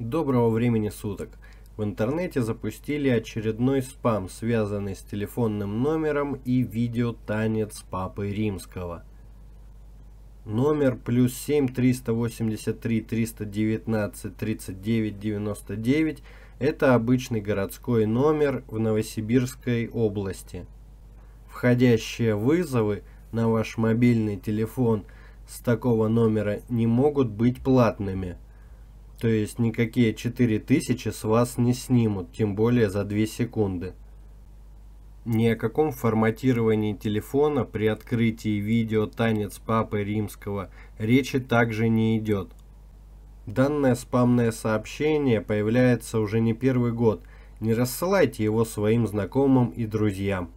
Доброго времени суток. В интернете запустили очередной спам, связанный с телефонным номером и видео «Танец Папы Римского». Номер плюс 7 383 319 39 99 – это обычный городской номер в Новосибирской области. Входящие вызовы на ваш мобильный телефон с такого номера не могут быть платными – то есть никакие 4000 с вас не снимут, тем более за 2 секунды. Ни о каком форматировании телефона при открытии видео «Танец Папы Римского» речи также не идет. Данное спамное сообщение появляется уже не первый год. Не рассылайте его своим знакомым и друзьям.